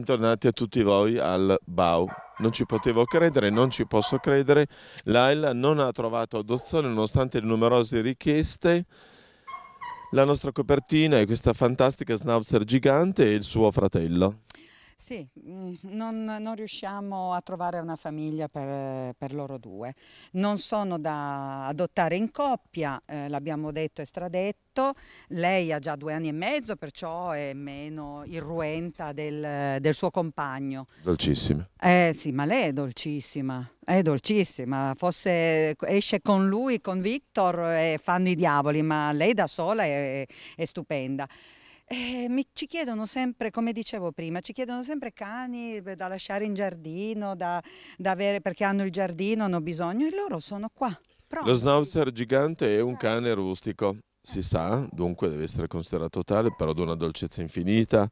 Bentornati a tutti voi al BAU. Non ci potevo credere, non ci posso credere. L'AIL non ha trovato adozione nonostante le numerose richieste. La nostra copertina è questa fantastica schnauzer gigante e il suo fratello. Sì, mm, non, non riusciamo a trovare una famiglia per, per, loro due. Non sono da adottare in coppia, eh, l'abbiamo detto e stradetto. Lei ha già due anni e mezzo, perciò è meno irruenta del, del suo compagno. Dolcissima. Eh sì, ma lei è dolcissima. È dolcissima, Forse esce con lui, con Victor e fanno i diavoli, ma lei da sola è, è stupenda. Eh, mi, ci chiedono sempre, come dicevo prima, ci chiedono sempre cani da lasciare in giardino, da, da avere perché hanno il giardino, hanno bisogno e loro sono qua. Pronto. Lo schnauzer gigante è un cane rustico, si sa, dunque deve essere considerato tale, però di una dolcezza infinita.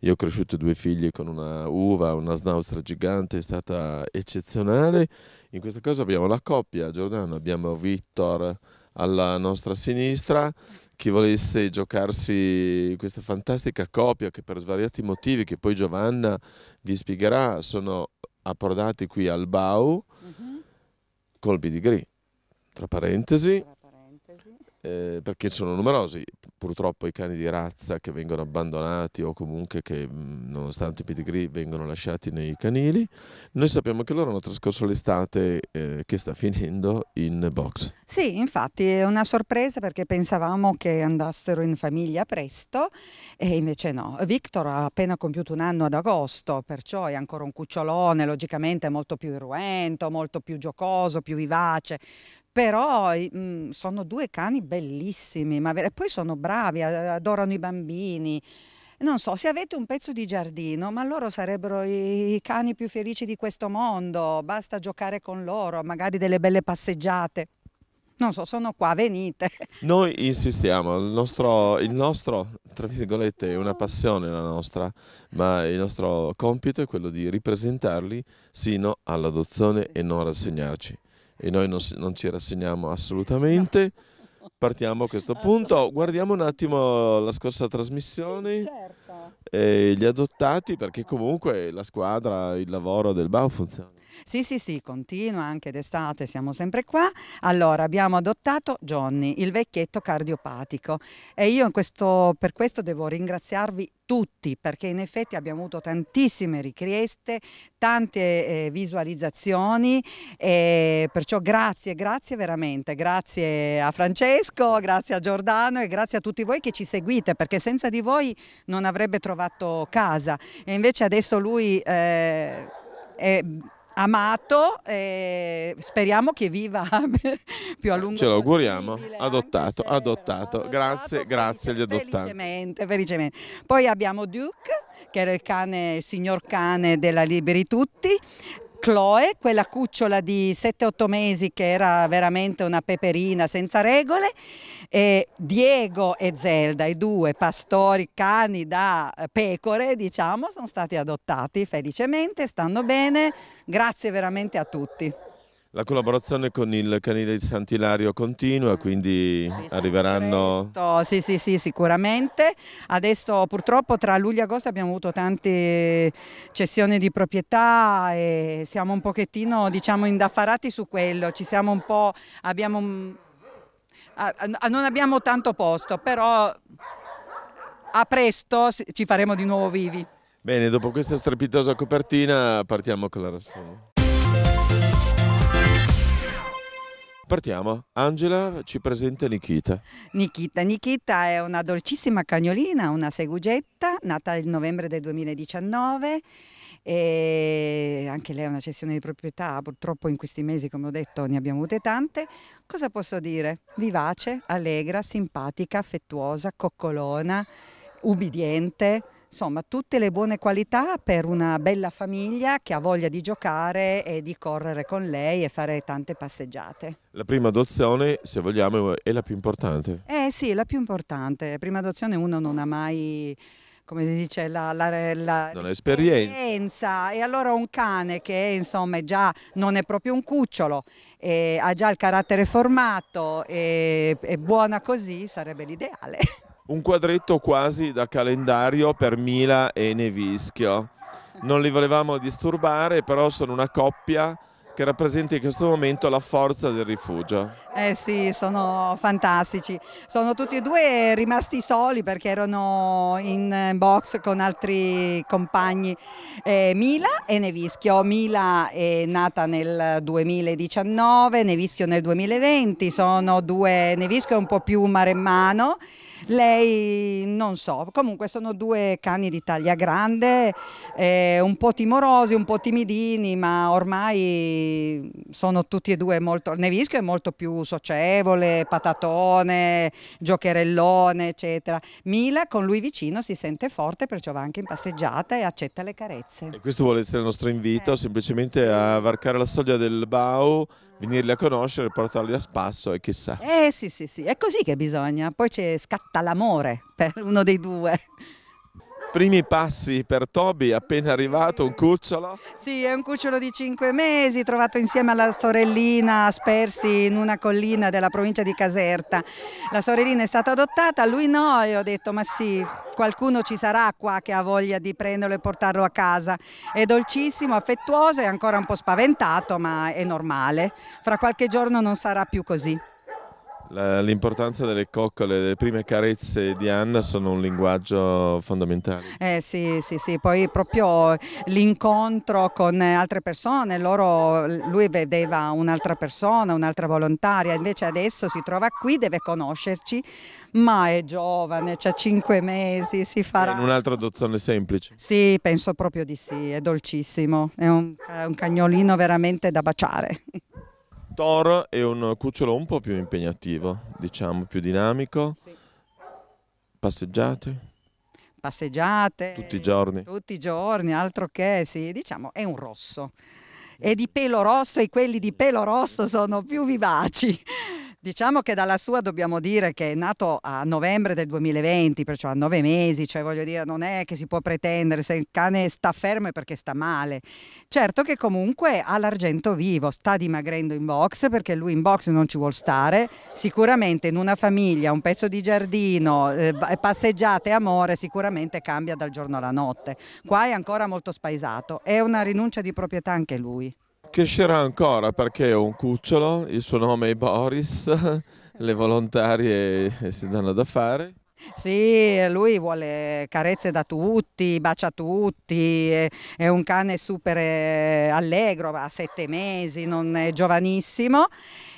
Io ho cresciuto due figli con una uva, una schnauzera gigante, è stata eccezionale. In questa cosa abbiamo la coppia, Giordano, abbiamo Vittor, alla nostra sinistra chi volesse giocarsi questa fantastica copia che per svariati motivi che poi Giovanna vi spiegherà sono approdati qui al Bau uh mhm. -huh. colpi di tra parentesi eh, perché sono numerosi purtroppo i cani di razza che vengono abbandonati o comunque che mhmm, nonostante i pedigree vengono lasciati nei canili. Noi sappiamo che loro hanno trascorso l'estate eh, che sta finendo in box. Sì, infatti è una sorpresa perché pensavamo che andassero in famiglia presto e invece no. Victor ha appena compiuto un anno ad agosto, perciò è ancora un cucciolone, logicamente molto più irruento, molto più giocoso, più vivace, però mh, mhmm, sono due cani bellissimi, ma poi sono bravi, adorano i bambini. Non so, se avete un pezzo di giardino, ma loro sarebbero i cani più felici di questo mondo, basta giocare con loro, magari delle belle passeggiate. Non so, sono qua, venite. Noi insistiamo, il nostro, il nostro, tra virgolette, è una passione la nostra, ma il nostro compito è quello di ripresentarli sino all'adozione e non rassegnarci e noi non, non ci rassegniamo assolutamente. Partiamo a questo punto. Guardiamo un attimo la scorsa trasmissione. Sì, certo eh, gli adottati perché comunque la squadra, il lavoro del BAU funziona. Sì, sì, sì, continua anche d'estate, siamo sempre qua. Allora, abbiamo adottato Johnny, il vecchietto cardiopatico e io in questo, per questo devo ringraziarvi tutti perché in effetti abbiamo avuto tantissime richieste, tante eh, visualizzazioni e perciò grazie, grazie veramente, grazie a Francesco, grazie a Giordano e grazie a tutti voi che ci seguite perché senza di voi non avrebbe trovato trovato casa e invece adesso lui eh, è amato e speriamo che viva più a lungo Ce lo auguriamo, adottato, adottato, grazie, grazie agli adottati. Felicemente, felicemente. Poi abbiamo Duke che era il cane, il signor cane della Liberi Tutti Chloe, quella cucciola di 7-8 mesi che era veramente una peperina senza regole, e Diego e Zelda, i due pastori cani da pecore, diciamo, sono stati adottati felicemente, stanno bene, grazie veramente a tutti. La collaborazione con il canile di Sant'Ilario continua, mm. quindi sì, arriveranno... Presto. Sì, sì, sì, sicuramente. Adesso purtroppo tra luglio e agosto abbiamo avuto tante cessioni di proprietà e siamo un pochettino, diciamo, indaffarati su quello. Ci siamo un po'... Abbiamo, non abbiamo tanto posto, però a presto ci faremo di nuovo vivi. Bene, dopo questa strepitosa copertina partiamo con la rassegna. Partiamo. Angela ci presenta Nikita. Nikita. Nikita è una dolcissima cagnolina, una segugetta, nata nel novembre del 2019 e anche lei ha una cessione di proprietà, purtroppo in questi mesi, come ho detto, ne abbiamo avute tante. Cosa posso dire? Vivace, allegra, simpatica, affettuosa, coccolona, ubbidiente Insomma, tutte le buone qualità per una bella famiglia che ha voglia di giocare e di correre con lei e fare tante passeggiate. La prima adozione, se vogliamo, è la più importante. Eh sì, è la più importante. La Prima adozione uno non ha mai come si dice, la, la, la esperienza. E allora un cane che insomma già non è proprio un cucciolo, ha già il carattere formato e, è buona così sarebbe l'ideale. un quadretto quasi da calendario per Mila e Nevischio. Non li volevamo disturbare, però sono una coppia che rappresenta in questo momento la forza del rifugio. Eh sì, sono fantastici. Sono tutti e due rimasti soli perché erano in eh, box con altri compagni eh, Mila e Nevischio. Mila è nata nel 2019, Nevischio nel 2020, sono due, Nevischio è un po' più maremmano. Lei non so, comunque sono due cani di taglia grande, eh, un po' timorosi, un po' timidini, ma ormai sono tutti e due molto, Nevischio è molto più su socievole, patatone, giocherellone, eccetera. Mila con lui vicino si sente forte, perciò va anche in passeggiata e accetta le carezze. E questo vuole essere il nostro invito, eh. semplicemente sì. a varcare la soglia del Bau venirli a conoscere, portarli a spasso e chissà. Eh sì, sì, sì, è così che bisogna, poi scatta l'amore per uno dei due. Primi passi per Toby, appena arrivato, un cucciolo? Sì, è un cucciolo di 5 mesi, trovato insieme alla sorellina spersi in una collina della provincia di Caserta. La sorellina è stata adottata, lui no, e ho detto ma sì, qualcuno ci sarà qua che ha voglia di prenderlo e portarlo a casa. È dolcissimo, affettuoso e ancora un po' spaventato, ma è normale. Fra qualche giorno non sarà più così. L'importanza delle coccole, le prime carezze di Anna sono un linguaggio fondamentale. Eh sì, sì, sì, poi proprio l'incontro con altre persone, loro, lui vedeva un'altra persona, un'altra volontaria, invece adesso si trova qui, deve conoscerci, ma è giovane, ha cinque mesi, si farà... In un altro adozione semplice? Sì, penso proprio di sì, è dolcissimo, è un, è un cagnolino veramente da baciare. Thor è un cucciolo un po' più impegnativo, diciamo, più dinamico. Sì. Passeggiate? Passeggiate. Tutti i giorni? Tutti i giorni, altro che, sì, diciamo, è un rosso. È mm. di pelo rosso e quelli di pelo rosso sono più vivaci. Diciamo che dalla sua dobbiamo dire che è nato a novembre del 2020, perciò a nove mesi, cioè voglio dire, non è che si può pretendere se il cane sta fermo è perché sta male. Certo che comunque ha l'argento vivo, sta dimagrendo in box perché lui in box non ci vuole stare, sicuramente in una famiglia, un pezzo di giardino, eh, passeggiate, amore, sicuramente cambia dal giorno alla notte. Qua è ancora molto spaesato, è una rinuncia di proprietà anche lui. Crescerà ancora perché è un cucciolo, il suo nome è Boris, le volontarie eh, si danno da fare. Sì, lui vuole carezze da tutti, bacia tutti, è un cane super eh, allegro, ha sette mesi, non è giovanissimo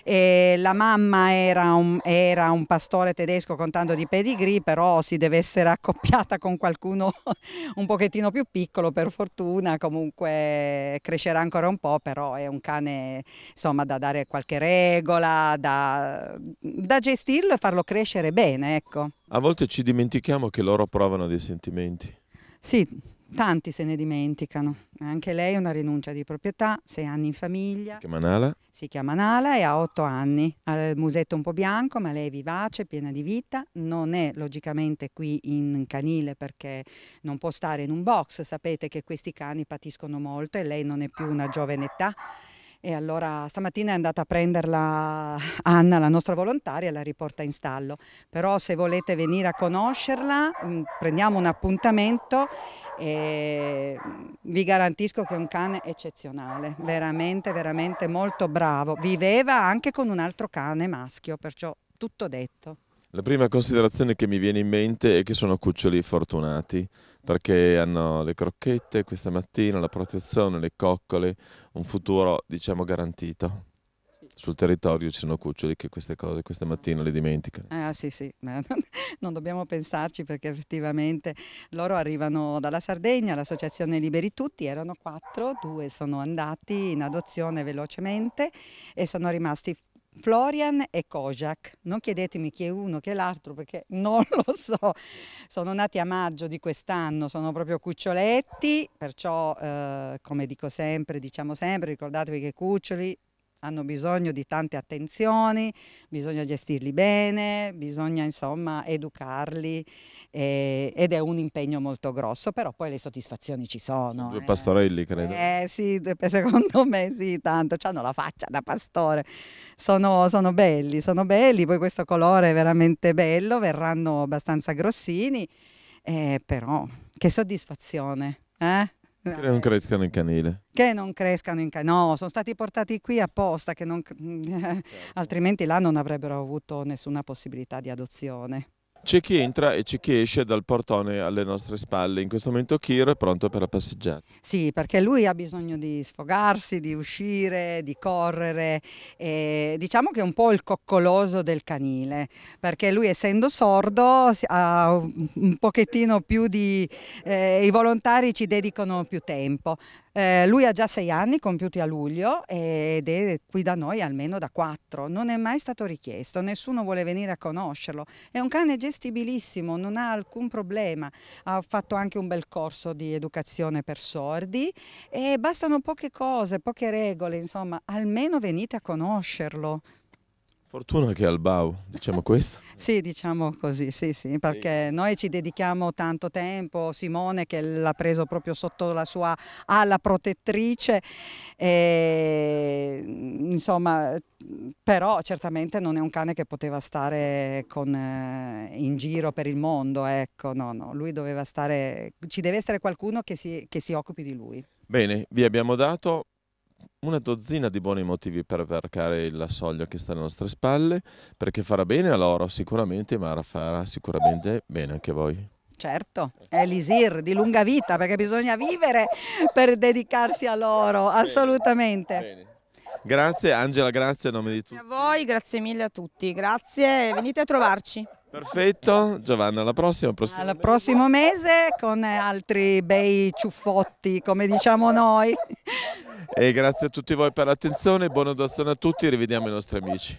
e la mamma era un, era un pastore tedesco con tanto di pedigree, però si deve essere accoppiata con qualcuno un pochettino più piccolo per fortuna, comunque crescerà ancora un po', però è un cane insomma da dare qualche regola, da, da gestirlo e farlo crescere bene, ecco. A volte ci dimentichiamo che loro provano dei sentimenti. Sì, tanti se ne dimenticano. Anche lei è una rinuncia di proprietà, sei anni in famiglia. Si chiama Nala? Si chiama Nala e ha otto anni. Ha il musetto un po' bianco, ma lei è vivace, piena di vita. Non è logicamente qui in canile perché non può stare in un box. Sapete che questi cani patiscono molto e lei non è più una giovane età. E allora stamattina è andata a prenderla Anna, la nostra volontaria, e la riporta in stallo. Però se volete venire a conoscerla, mm, prendiamo un appuntamento e vi garantisco che è un cane eccezionale, veramente, veramente molto bravo. Viveva anche con un altro cane maschio, perciò tutto detto. La prima considerazione che mi viene in mente è che sono cuccioli fortunati perché hanno le crocchette questa mattina, la protezione, le coccole, un futuro diciamo garantito sul territorio ci sono cuccioli che queste cose questa mattina le dimenticano. Ah sì sì, non, non dobbiamo pensarci perché effettivamente loro arrivano dalla Sardegna, l'associazione Liberi Tutti, erano quattro, due sono andati in adozione velocemente e sono rimasti Florian e Kojak, non chiedetemi chi è uno, chi è l'altro perché non lo so, sono nati a maggio di quest'anno, sono proprio cuccioletti, perciò eh, come dico sempre, diciamo sempre, ricordatevi che cuccioli hanno bisogno di tante attenzioni, bisogna gestirli bene, bisogna insomma educarli eh, ed è un impegno molto grosso, però poi le soddisfazioni ci sono. Due eh. pastorelli credo. Eh sì, secondo me sì, tanto, hanno la faccia da pastore, sono, sono belli, sono belli, poi questo colore è veramente bello, verranno abbastanza grossini, eh, però che soddisfazione. Eh? Che non crescano in canile. Che non crescano in canile. No, sono stati portati qui apposta, non... certo. altrimenti là non avrebbero avuto nessuna possibilità di adozione. C'è chi entra e c'è chi esce dal portone alle nostre spalle. In questo momento Kir è pronto per la passeggiata. Sì, perché lui ha bisogno di sfogarsi, di uscire, di correre. E diciamo che è un po' il coccoloso del canile, perché lui essendo sordo ha un pochettino più di... Eh, i volontari ci dedicano più tempo. Eh, lui ha già sei anni compiuti a luglio ed è qui da noi almeno da quattro. Non è mai stato richiesto, nessuno vuole venire a conoscerlo. È un cane gestito gestibilissimo, non ha alcun problema, ha fatto anche un bel corso di educazione per sordi e bastano poche cose, poche regole, insomma, almeno venite a conoscerlo. Fortuna che è al BAU, diciamo questo. sì, diciamo così, sì, sì, perché noi ci dedichiamo tanto tempo, Simone che l'ha preso proprio sotto la sua ala protettrice, e, mm, insomma, però certamente non è un cane che poteva stare con, eh, in giro per il mondo, ecco, no, no, lui doveva stare, ci deve essere qualcuno che si, che si occupi di lui. Bene, vi abbiamo dato una dozzina di buoni motivi per varcare la soglia che sta alle nostre spalle, perché farà bene a loro sicuramente, ma farà sicuramente bene anche a voi. Certo, è l'Isir di lunga vita perché bisogna vivere per dedicarsi a loro, bene, assolutamente. Bene. Grazie Angela, grazie a nome di tutti. Grazie a voi, grazie mille a tutti, grazie, venite a trovarci. Perfetto, Giovanna, alla prossima. prossima. Al prossimo mese con altri bei ciuffotti, come diciamo noi. E grazie a tutti voi per l'attenzione, buona dono a tutti, rivediamo i nostri amici.